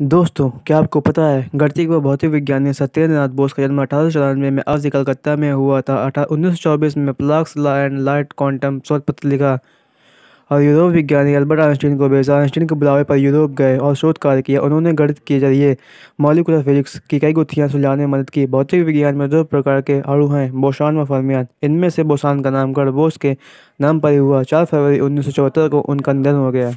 दोस्तों क्या आपको पता है गणतिक व भौतिक विज्ञानी सत्येंद्रनाथ बोस का जन्म अठारह सौ चौरानवे में आज कलकत्ता में हुआ था उन्नीस सौ चौबीस में Planck's law and light quantum शोध पत्र लिखा और यूरोप विज्ञानी अल्बर्ट आइंस्टीन को भेजा आइंस्टीन के बुलावे पर यूरोप गए और शोध कार्य किया उन्होंने गणित के जरिए मॉलिकुलर फिजिक्स की कई गुत्थियाँ सुलझाने में मदद की भौतिक विज्ञान में दो प्रकार के अणु हैं बोसान व फर्मियान इनमें से बोसान का नामकरण बोस के नाम पर ही हुआ चार फरवरी उन्नीस को उनका निधन हो गया